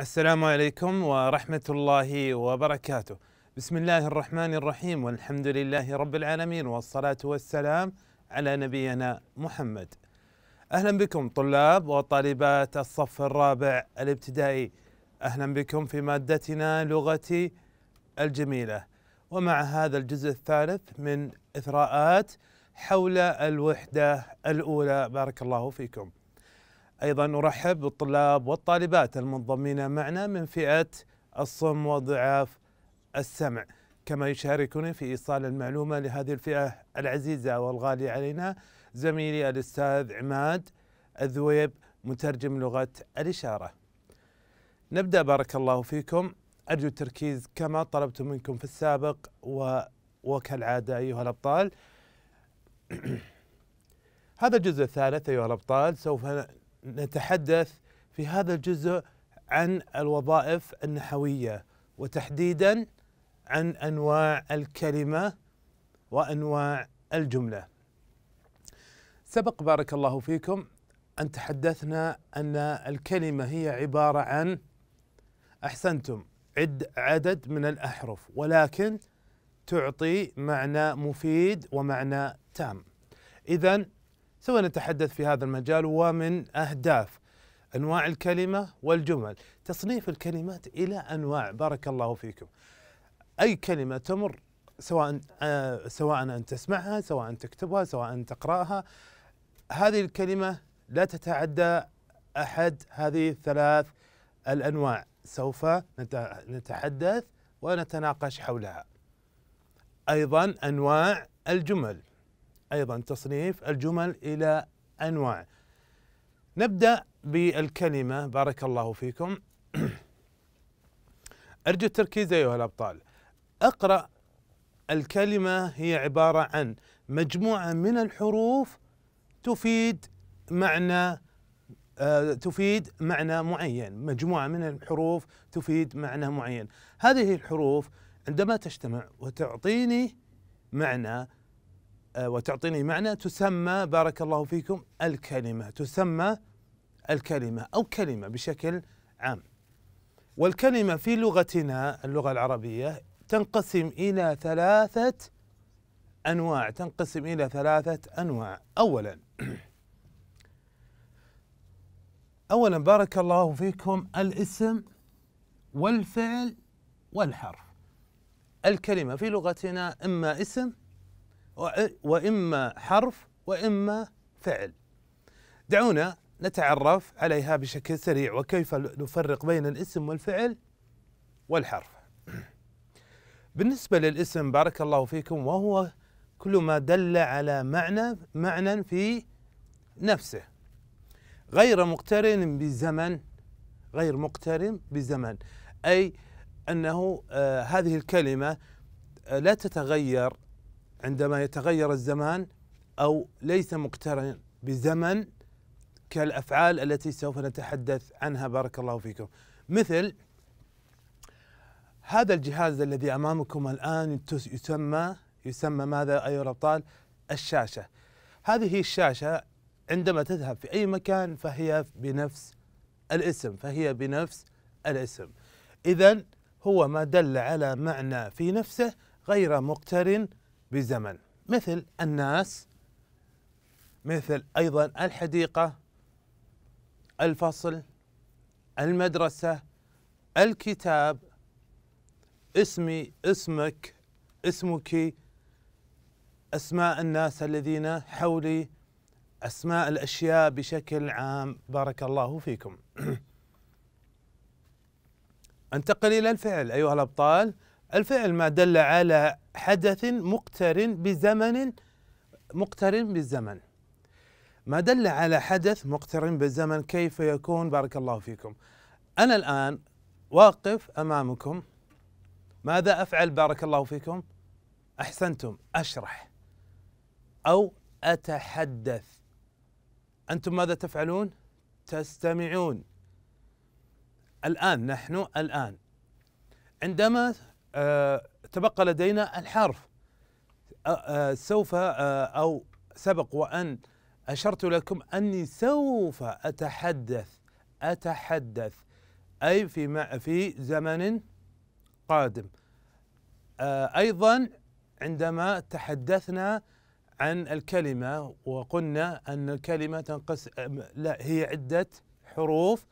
السلام عليكم ورحمة الله وبركاته. بسم الله الرحمن الرحيم والحمد لله رب العالمين والصلاة والسلام على نبينا محمد. أهلا بكم طلاب وطالبات الصف الرابع الابتدائي. أهلا بكم في مادتنا لغتي الجميلة. ومع هذا الجزء الثالث من إثراءات حول الوحدة الأولى بارك الله فيكم. أيضا نرحب بالطلاب والطالبات المنضمين معنا من فئة الصم وضعاف السمع كما يشاركني في إيصال المعلومة لهذه الفئة العزيزة والغالية علينا زميلي الأستاذ عماد الذويب مترجم لغة الإشارة نبدأ بارك الله فيكم أرجو التركيز كما طلبت منكم في السابق و وكالعادة أيها الأبطال هذا الجزء الثالث أيها الأبطال سوف نتحدث في هذا الجزء عن الوظائف النحويه وتحديدا عن انواع الكلمه وانواع الجمله. سبق بارك الله فيكم ان تحدثنا ان الكلمه هي عباره عن احسنتم عد عدد من الاحرف ولكن تعطي معنى مفيد ومعنى تام. اذا سوف نتحدث في هذا المجال ومن أهداف أنواع الكلمة والجمل تصنيف الكلمات إلى أنواع بارك الله فيكم أي كلمة تمر سواء آه سواء أن تسمعها سواء أن تكتبها سواء أن تقرأها هذه الكلمة لا تتعدى أحد هذه الثلاث الأنواع سوف نتحدث ونتناقش حولها أيضا أنواع الجمل أيضا تصنيف الجمل إلى أنواع نبدأ بالكلمة بارك الله فيكم أرجو التركيز أيها الأبطال أقرأ الكلمة هي عبارة عن مجموعة من الحروف تفيد معنى آه، تفيد معنى معين مجموعة من الحروف تفيد معنى معين هذه الحروف عندما تجتمع وتعطيني معنى آه، وتعطيني معنى تسمى بارك الله فيكم الكلمة تسمى الكلمة أو كلمة بشكل عام والكلمة في لغتنا اللغة العربية تنقسم إلى ثلاثة أنواع تنقسم إلى ثلاثة أنواع أولا أولا بارك الله فيكم الاسم والفعل والحرف الكلمة في لغتنا إما اسم وإما حرف وإما فعل دعونا نتعرف عليها بشكل سريع وكيف نفرق بين الاسم والفعل والحرف بالنسبة للاسم بارك الله فيكم وهو كل ما دل على معنى معنى في نفسه غير مقترن بزمن غير مقترن بزمن أي أنه آه هذه الكلمة آه لا تتغير عندما يتغير الزمان أو ليس مقترن بزمن كالأفعال التي سوف نتحدث عنها بارك الله فيكم مثل هذا الجهاز الذي أمامكم الآن يسمى يسمى ماذا أيها الأبطال الشاشة هذه الشاشة عندما تذهب في أي مكان فهي بنفس الاسم فهي بنفس الاسم إذا هو ما دل على معنى في نفسه غير مقترن بزمن مثل الناس مثل ايضا الحديقه الفصل المدرسه الكتاب اسمي اسمك اسمك اسماء الناس الذين حولي اسماء الاشياء بشكل عام بارك الله فيكم انتقل الى الفعل ايها الابطال الفعل ما دل على حدث مقترن بزمن مقترن بالزمن ما دل على حدث مقترن بالزمن كيف يكون بارك الله فيكم أنا الآن واقف أمامكم ماذا أفعل بارك الله فيكم أحسنتم أشرح أو أتحدث أنتم ماذا تفعلون تستمعون الآن نحن الآن عندما آه، تبقى لدينا الحرف آه، سوف آه، أو سبق وأن أشرت لكم أني سوف أتحدث أتحدث أي في في زمن قادم أيضا عندما تحدثنا عن الكلمة وقلنا أن الكلمة تنقسم لا هي عدة حروف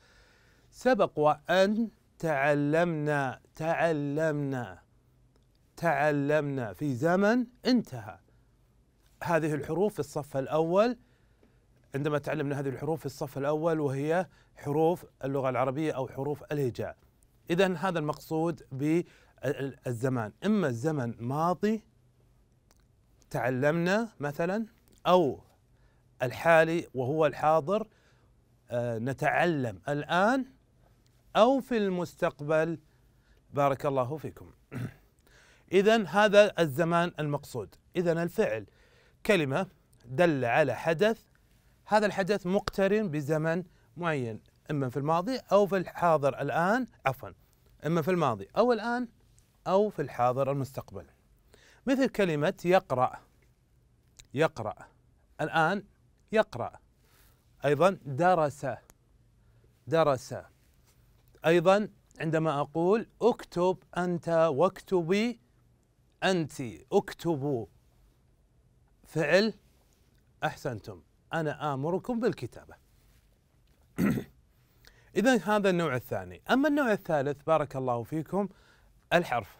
سبق وأن تعلمنا تعلمنا تعلمنا في زمن انتهى هذه الحروف في الصف الأول عندما تعلمنا هذه الحروف في الصف الأول وهي حروف اللغة العربية أو حروف الهجاء إذا هذا المقصود بالزمان إما الزمن ماضي تعلمنا مثلا أو الحالي وهو الحاضر آه، نتعلم الآن أو في المستقبل بارك الله فيكم إذا هذا الزمان المقصود إذا الفعل كلمة دل على حدث هذا الحدث مقترن بزمن معين إما في الماضي أو في الحاضر الآن عفوا إما في الماضي أو الآن أو في الحاضر المستقبل مثل كلمة يقرأ يقرأ الآن يقرأ أيضا درس درس أيضا عندما أقول اكتب أنت واكتبي أنت اكتبوا فعل أحسنتم أنا آمركم بالكتابة إذا هذا النوع الثاني أما النوع الثالث بارك الله فيكم الحرف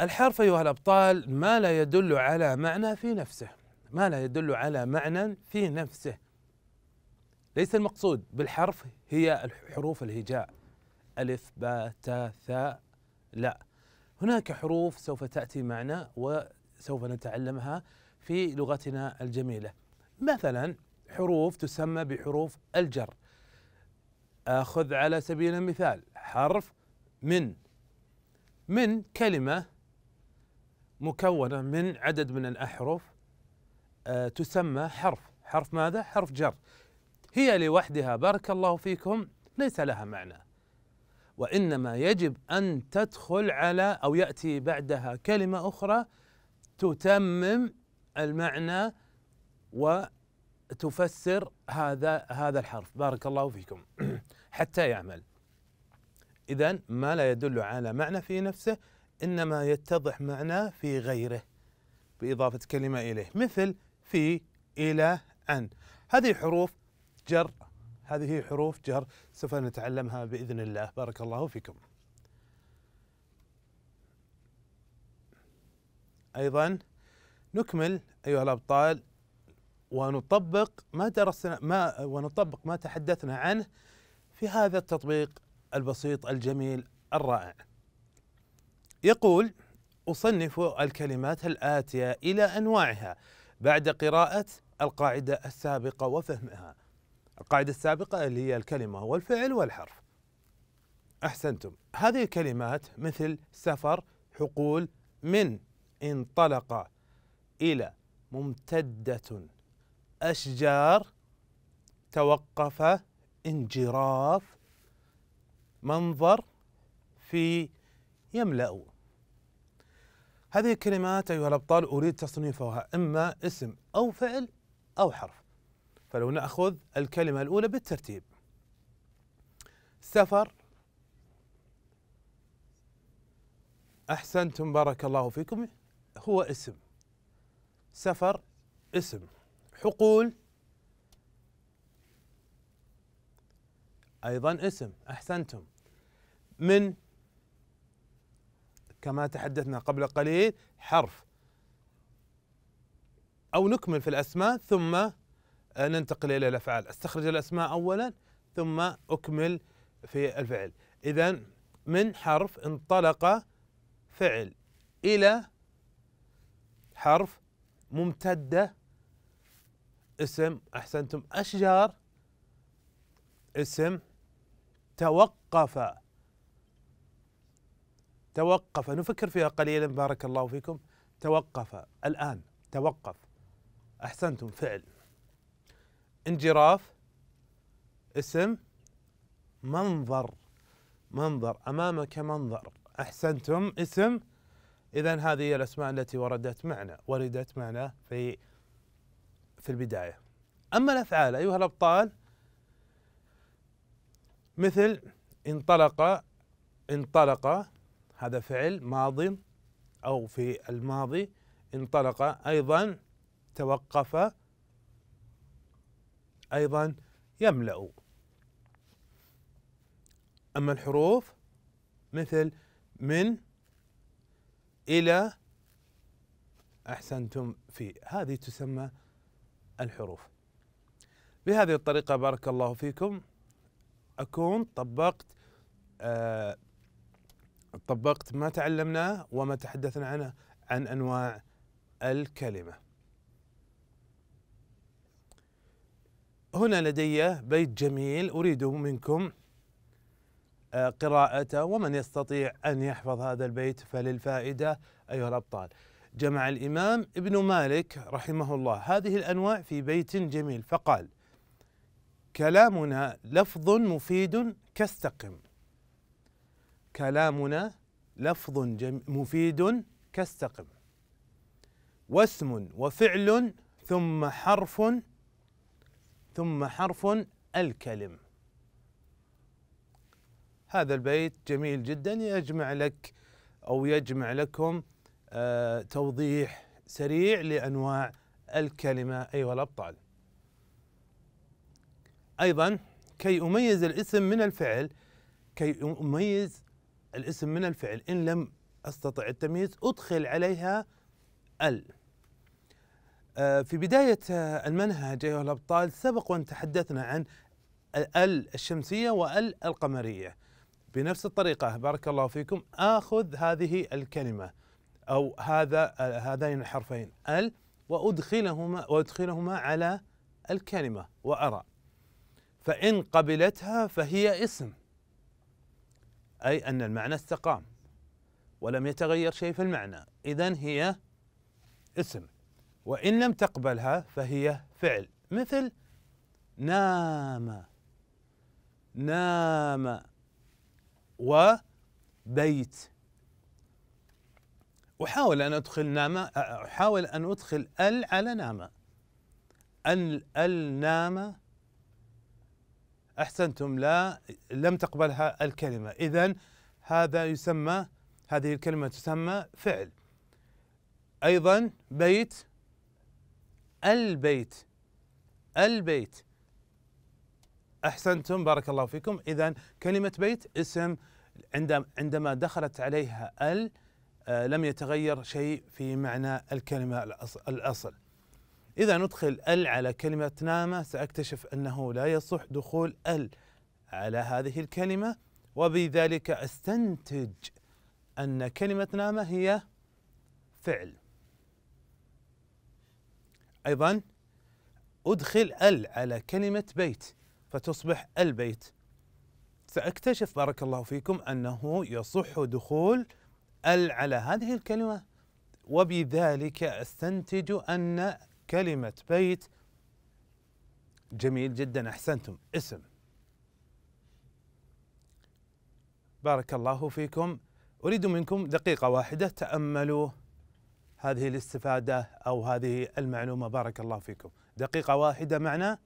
الحرف أيها الأبطال ما لا يدل على معنى في نفسه ما لا يدل على معنى في نفسه ليس المقصود بالحرف هي الحروف الهجاء ألف باء تاء ثاء لا هناك حروف سوف تأتي معنا وسوف نتعلمها في لغتنا الجميلة مثلا حروف تسمى بحروف الجر آخذ على سبيل المثال حرف من من كلمة مكونة من عدد من الأحرف آه، تسمى حرف حرف ماذا؟ حرف جر هي لوحدها بارك الله فيكم ليس لها معنى وانما يجب ان تدخل على او ياتي بعدها كلمه اخرى تتمم المعنى وتفسر هذا هذا الحرف بارك الله فيكم حتى يعمل اذا ما لا يدل على معنى في نفسه انما يتضح معناه في غيره باضافه كلمه اليه مثل في الى عن هذه حروف جر هذه هي حروف جر سوف نتعلمها باذن الله بارك الله فيكم. ايضا نكمل ايها الابطال ونطبق ما درسنا ما ونطبق ما تحدثنا عنه في هذا التطبيق البسيط الجميل الرائع. يقول اصنف الكلمات الاتيه الى انواعها بعد قراءه القاعده السابقه وفهمها. القاعدة السابقة اللي هي الكلمة والفعل والحرف أحسنتم هذه الكلمات مثل سفر حقول من انطلق إلى ممتدة أشجار توقف انجراف منظر في يملأ هذه الكلمات أيها الأبطال أريد تصنيفها إما اسم أو فعل أو حرف فلو نأخذ الكلمة الأولى بالترتيب سفر أحسنتم بارك الله فيكم هو اسم سفر اسم حقول أيضا اسم أحسنتم من كما تحدثنا قبل قليل حرف أو نكمل في الأسماء ثم أه، ننتقل إلى الأفعال أستخرج الأسماء أولا ثم أكمل في الفعل إذا من حرف انطلق فعل إلى حرف ممتدة اسم أحسنتم أشجار اسم توقف توقف نفكر فيها قليلا بارك الله فيكم توقف الآن توقف أحسنتم فعل انجراف اسم منظر منظر امامك منظر احسنتم اسم اذا هذه هي الاسماء التي وردت معنا وردت معنا في في البدايه اما الافعال ايها الابطال مثل انطلق انطلق هذا فعل ماض او في الماضي انطلق ايضا توقف أيضا يملأ أما الحروف مثل من إلى أحسنتم في هذه تسمى الحروف بهذه الطريقة بارك الله فيكم أكون طبقت آه طبقت ما تعلمناه وما تحدثنا عنه عن أنواع الكلمه هنا لدي بيت جميل أريد منكم آه، قراءته ومن يستطيع أن يحفظ هذا البيت فللفائدة أيها الأبطال جمع الإمام ابن مالك رحمه الله هذه الأنواع في بيت جميل فقال كلامنا لفظ مفيد كاستقم كلامنا لفظ مفيد كاستقم واسم وفعل ثم حرف ثم حرف الكلم هذا البيت جميل جدا يجمع لك أو يجمع لكم آه توضيح سريع لأنواع الكلمة أيها الأبطال أيضا كي أميز الاسم من الفعل كي أميز الاسم من الفعل إن لم أستطع التمييز أدخل عليها ال آه، في بداية آه، المنهج أيها الأبطال سبق وأن تحدثنا عن ال الشمسية وال القمرية بنفس الطريقة بارك الله فيكم آخذ هذه الكلمة أو هذا آه، هذين الحرفين ال وأدخلهما وأدخلهما على الكلمة وأرى فإن قبلتها فهي اسم أي أن المعنى استقام ولم يتغير شيء في المعنى إذا هي اسم وإن لم تقبلها فهي فعل مثل نام نام وبيت أحاول أن أدخل نام أحاول أن أدخل ال على نام أن ال نام أحسنتم لا لم تقبلها الكلمة إذا هذا يسمى هذه الكلمة تسمى فعل أيضا بيت البيت البيت احسنتم بارك الله فيكم اذا كلمه بيت اسم عندما دخلت عليها ال آه، لم يتغير شيء في معنى الكلمه الاصل اذا ندخل ال على كلمه نامه ساكتشف انه لا يصح دخول ال على هذه الكلمه وبذلك استنتج ان كلمه نامه هي فعل أيضا أدخل ال على كلمة بيت فتصبح البيت سأكتشف بارك الله فيكم أنه يصح دخول ال على هذه الكلمة وبذلك استنتج أن كلمة بيت جميل جدا أحسنتم اسم بارك الله فيكم أريد منكم دقيقة واحدة تأملوا هذه الاستفادة أو هذه المعلومة بارك الله فيكم دقيقة واحدة معنا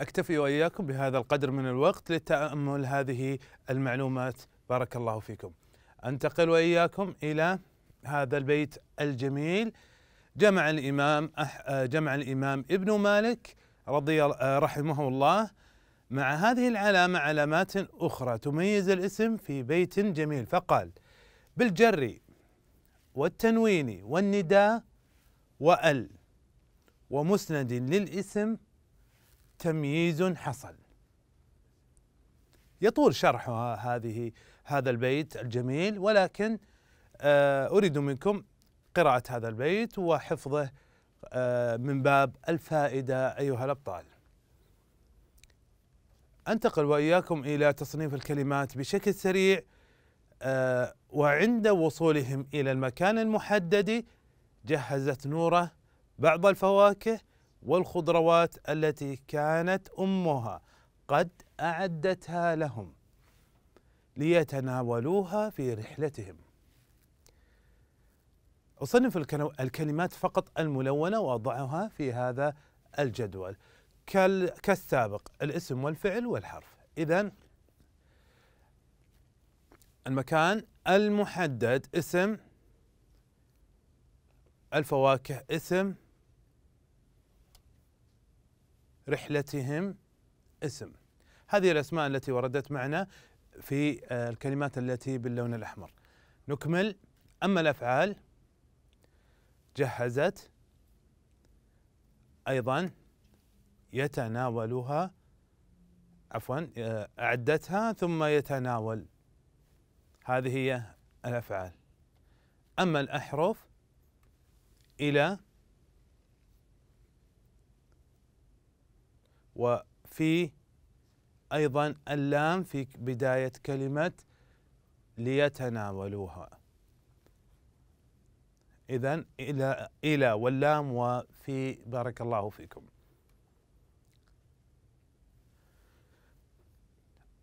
أكتفي وإياكم بهذا القدر من الوقت لتأمل هذه المعلومات بارك الله فيكم أنتقل وإياكم إلى هذا البيت الجميل جمع الإمام جمع الإمام ابن مالك رضي رحمه الله مع هذه العلامة علامات أخرى تميز الاسم في بيت جميل فقال بالجر والتنوين والنداء وأل ومسند للاسم تمييز حصل يطول شرح هذه هذا البيت الجميل ولكن آه، أريد منكم قراءة هذا البيت وحفظه آه، من باب الفائدة أيها الأبطال أنتقل وإياكم إلى تصنيف الكلمات بشكل سريع آه، وعند وصولهم إلى المكان المحدد جهزت نورة بعض الفواكه والخضروات التي كانت امها قد اعدتها لهم ليتناولوها في رحلتهم أصنف الكلمات فقط الملونة وأضعها في هذا الجدول كالسابق الاسم والفعل والحرف إذا المكان المحدد اسم الفواكه اسم رحلتهم اسم هذه الأسماء التي وردت معنا في آه، الكلمات التي باللون الأحمر نكمل أما الأفعال جهزت أيضا يتناولها عفوا آه، أعدتها ثم يتناول هذه هي الأفعال أما الأحرف إلى وفي أيضا اللام في بداية كلمة ليتناولوها إذا إلى إلى واللام وفي بارك الله فيكم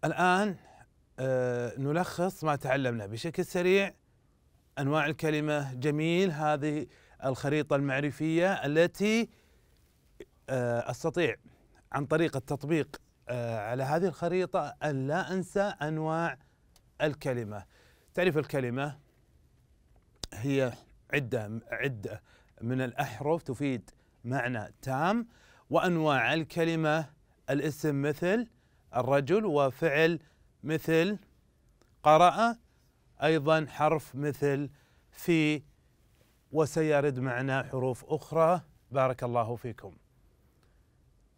الآن آه، نلخص ما تعلمنا بشكل سريع أنواع الكلمة جميل هذه الخريطة المعرفية التي آه، أستطيع عن طريق التطبيق آه، على هذه الخريطة ألا أنسى أنواع الكلمة تعرف الكلمة هي عدة عدة من الأحرف تفيد معنى تام وأنواع الكلمة الاسم مثل الرجل وفعل مثل قرأ أيضا حرف مثل في وسيرد معنا حروف أخرى بارك الله فيكم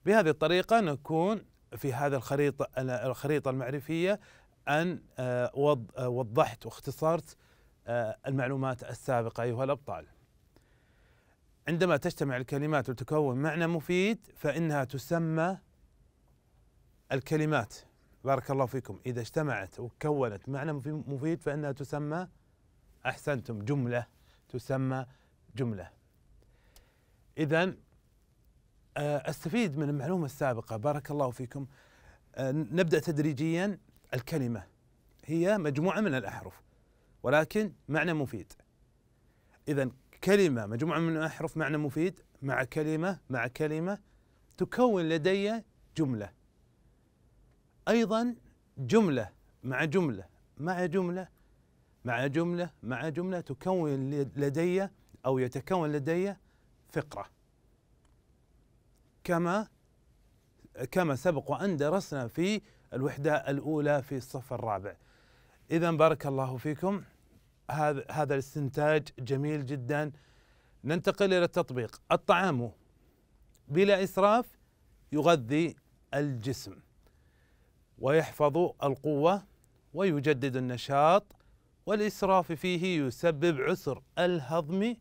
بهذه الطريقة نكون في هذا الخريطة الخريطة المعرفية أن آه، آه، وضحت واختصرت آه، المعلومات السابقة أيها الأبطال عندما تجتمع الكلمات وتكون معنى مفيد فإنها تسمى الكلمات بارك الله فيكم إذا اجتمعت وكونت معنى مفيد فإنها تسمى أحسنتم جملة تسمى جملة إذا آه، استفيد من المعلومه السابقه بارك الله فيكم آه، نبدا تدريجيا الكلمه هي مجموعه من الاحرف ولكن معنى مفيد اذا كلمه مجموعه من الاحرف معنى مفيد مع كلمه مع كلمه تكون لدي جمله ايضا جمله مع جمله مع جمله مع جمله مع جمله تكون لدي او يتكون لدي فقره كما كما سبق وان درسنا في الوحده الاولى في الصف الرابع. اذا بارك الله فيكم هذا هذا الاستنتاج جميل جدا. ننتقل الى التطبيق، الطعام بلا اسراف يغذي الجسم ويحفظ القوه ويجدد النشاط والاسراف فيه يسبب عسر الهضم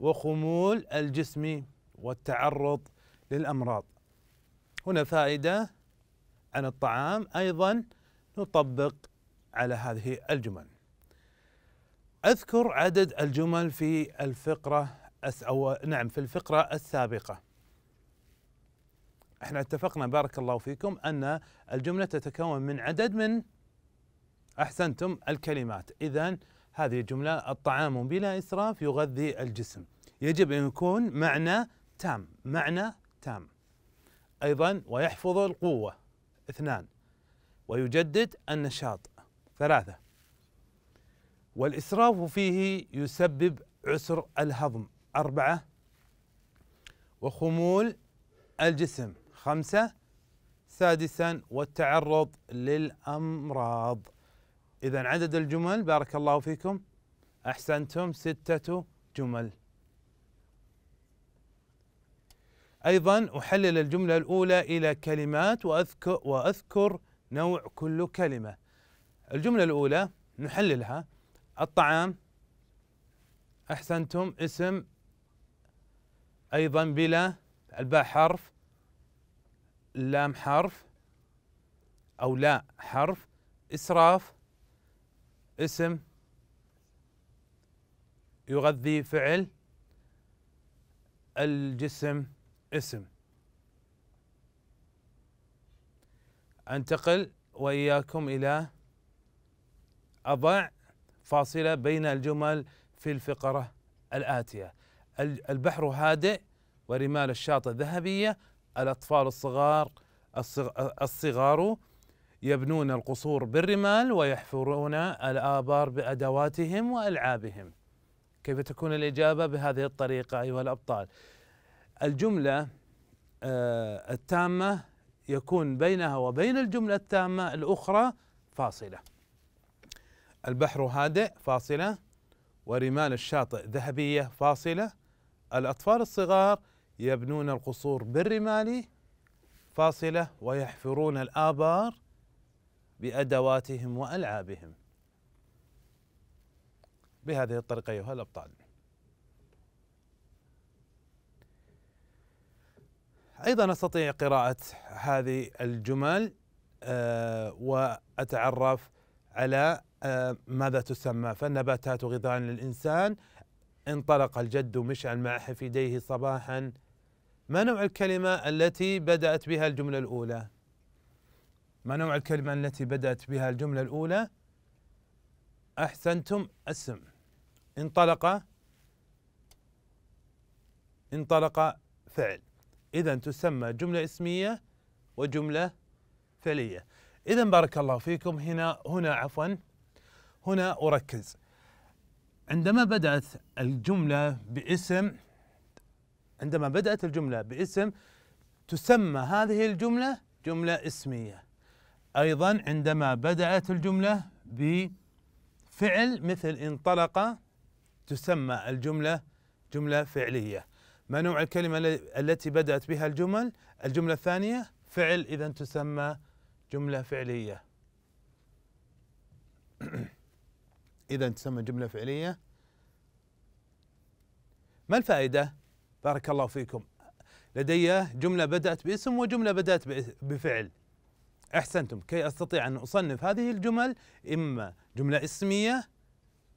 وخمول الجسم والتعرض للأمراض هنا فائدة عن الطعام أيضا نطبق على هذه الجمل أذكر عدد الجمل في الفقرة أو نعم في الفقرة السابقة احنا اتفقنا بارك الله فيكم أن الجملة تتكون من عدد من أحسنتم الكلمات إذا هذه الجملة الطعام بلا إسراف يغذي الجسم يجب أن يكون معنى تام معنى التام أيضا ويحفظ القوة اثنان ويجدد النشاط ثلاثة والإسراف فيه يسبب عسر الهضم أربعة وخمول الجسم خمسة سادسا والتعرض للأمراض إذا عدد الجمل بارك الله فيكم أحسنتم ستة جمل أيضا أحلل الجملة الأولى إلى كلمات وأذكر, وأذكر نوع كل كلمة الجملة الأولى نحللها الطعام أحسنتم اسم أيضا بلا الباء حرف اللام حرف أو لا حرف إسراف اسم يغذي فعل الجسم اسم انتقل واياكم الى اضع فاصله بين الجمل في الفقره الاتيه البحر هادئ ورمال الشاطئ ذهبيه الاطفال الصغار الصغار يبنون القصور بالرمال ويحفرون الآبار بأدواتهم وألعابهم كيف تكون الإجابة بهذه الطريقة أيها الأبطال الجملة آه، التامة يكون بينها وبين الجملة التامة الأخرى فاصلة البحر هادئ فاصلة ورمال الشاطئ ذهبية فاصلة الأطفال الصغار يبنون القصور بالرمال فاصلة ويحفرون الآبار بأدواتهم وألعابهم بهذه الطريقة أيها الأبطال أيضا أستطيع قراءة هذه الجمل آه، وأتعرف على آه، ماذا تسمى فالنباتات غذاء للإنسان انطلق الجد مشعل مع حفيديه صباحا ما نوع الكلمة التي بدأت بها الجملة الأولى؟ ما نوع الكلمة التي بدأت بها الجملة الأولى؟ أحسنتم اسم انطلق انطلق فعل إذا تسمى جملة اسمية وجملة فعلية إذا بارك الله فيكم هنا هنا عفوا هنا أركز عندما بدأت الجملة باسم عندما بدأت الجملة باسم تسمى هذه الجملة جملة اسمية أيضا عندما بدأت الجملة بفعل مثل انطلق تسمى الجملة جملة فعلية ما نوع الكلمة التي بدأت بها الجمل الجملة الثانية فعل إذا تسمى جملة فعلية إذا تسمى جملة فعلية ما الفائدة؟ بارك الله فيكم لدي جملة بدأت باسم وجملة بدأت بفعل أحسنتم كي أستطيع أن أصنف هذه الجمل إما جملة اسمية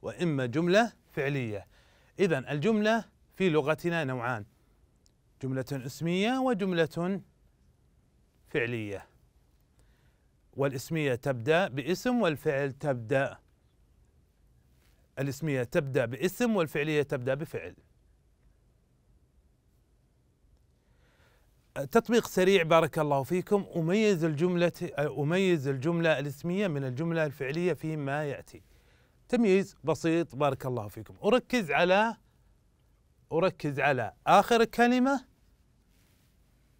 وإما جملة فعلية إذا الجملة في لغتنا نوعان جملة اسمية وجملة فعلية والاسمية تبدأ باسم والفعل تبدأ الاسمية تبدأ باسم والفعلية تبدأ بفعل تطبيق سريع بارك الله فيكم أميز الجملة أميز الجملة الاسمية من الجملة الفعلية فيما يأتي تمييز بسيط بارك الله فيكم أركز على أركز على آخر كلمة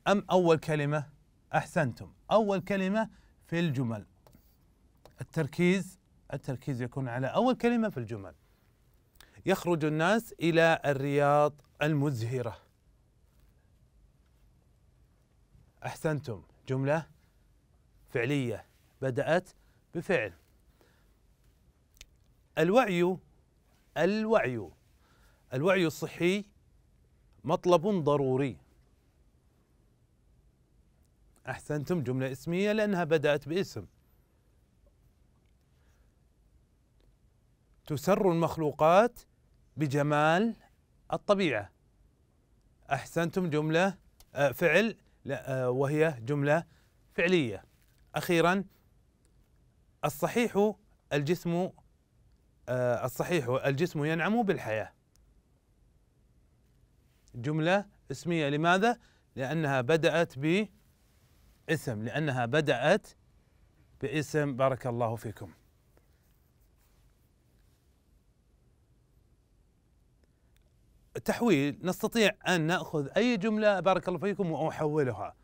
أم أول كلمة أحسنتم أول كلمة في الجمل التركيز التركيز يكون على أول كلمة في الجمل يخرج الناس إلى الرياض المزهرة أحسنتم جملة فعلية بدأت بفعل الوعي الوعي الوعي الصحي مطلب ضروري احسنتم جمله اسميه لانها بدات باسم تسر المخلوقات بجمال الطبيعه احسنتم جمله آه، فعل آه، وهي جمله فعليه اخيرا الصحيح الجسم آه، الصحيح الجسم ينعم بالحياه جملة اسمية لماذا؟ لأنها بدأت باسم لأنها بدأت باسم بارك الله فيكم تحويل نستطيع أن نأخذ أي جملة بارك الله فيكم وأحولها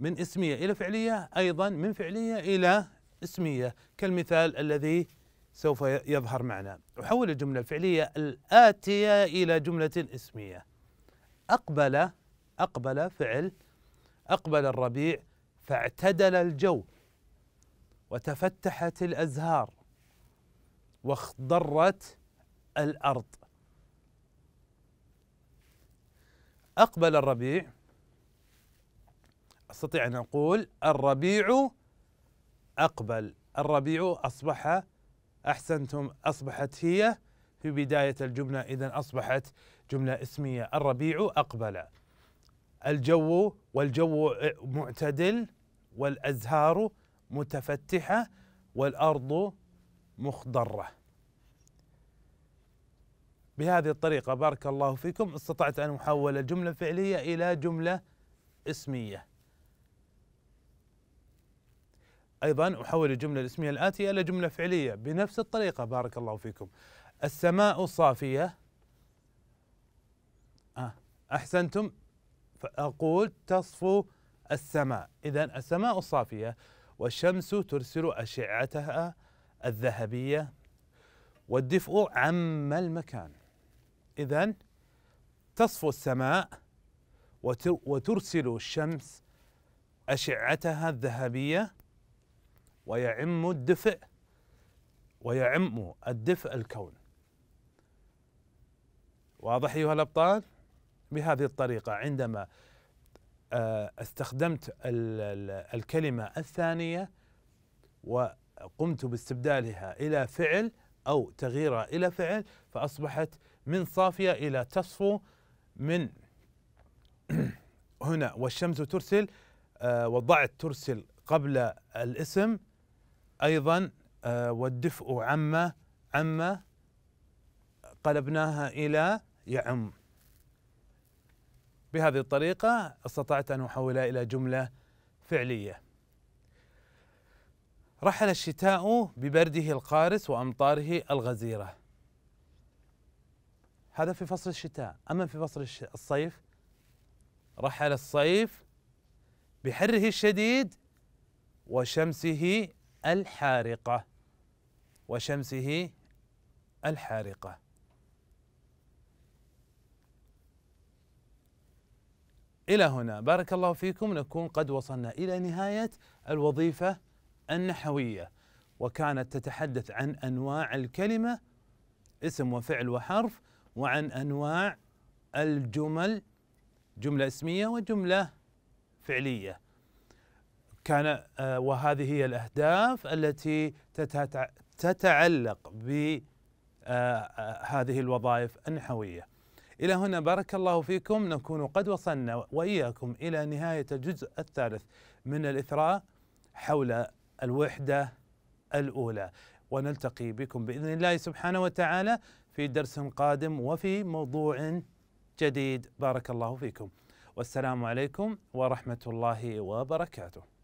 من اسمية إلى فعلية أيضا من فعلية إلى اسمية كالمثال الذي سوف يظهر معنا أحول الجملة الفعلية الآتية إلى جملة اسمية أقبل أقبل فعل أقبل الربيع فاعتدل الجو وتفتحت الأزهار واخضرت الأرض أقبل الربيع أستطيع أن أقول الربيع أقبل الربيع أصبح أحسنتم أصبحت هي في بداية الجملة إذا أصبحت جملة اسمية الربيع أقبل الجو والجو معتدل والأزهار متفتحة والأرض مخضرة بهذه الطريقة بارك الله فيكم استطعت أن أحول الجملة الفعلية إلى جملة اسمية أيضا أحول الجملة الاسمية الآتية إلى جملة فعلية بنفس الطريقة بارك الله فيكم السماء صافية آه. أحسنتم فأقول تصفو السماء إذا السماء صافية والشمس ترسل أشعتها الذهبية والدفء عم المكان إذا تصفو السماء وترسل الشمس أشعتها الذهبية ويعم الدفء ويعم الدفء الكون واضح أيها الأبطال؟ بهذه الطريقة عندما آه، استخدمت الكلمة الثانية وقمت باستبدالها إلى فعل أو تغييرها إلى فعل فأصبحت من صافية إلى تصفو من هنا والشمس ترسل آه، وضعت ترسل قبل الاسم أيضا آه، والدفء عما عما قلبناها إلى يعم بهذه الطريقة استطعت أن أحولها إلى جملة فعلية رحل الشتاء ببرده القارس وأمطاره الغزيرة هذا في فصل الشتاء أما في فصل الصيف رحل الصيف بحره الشديد وشمسه الحارقة وشمسه الحارقة إلى هنا بارك الله فيكم نكون قد وصلنا إلى نهاية الوظيفة النحوية وكانت تتحدث عن أنواع الكلمة اسم وفعل وحرف وعن أنواع الجمل جملة اسمية وجملة فعلية كان آه، وهذه هي الأهداف التي تتعلق بهذه آه، آه، الوظائف النحويه إلى هنا بارك الله فيكم نكون قد وصلنا وإياكم إلى نهاية الجزء الثالث من الإثراء حول الوحدة الأولى ونلتقي بكم بإذن الله سبحانه وتعالى في درس قادم وفي موضوع جديد بارك الله فيكم والسلام عليكم ورحمة الله وبركاته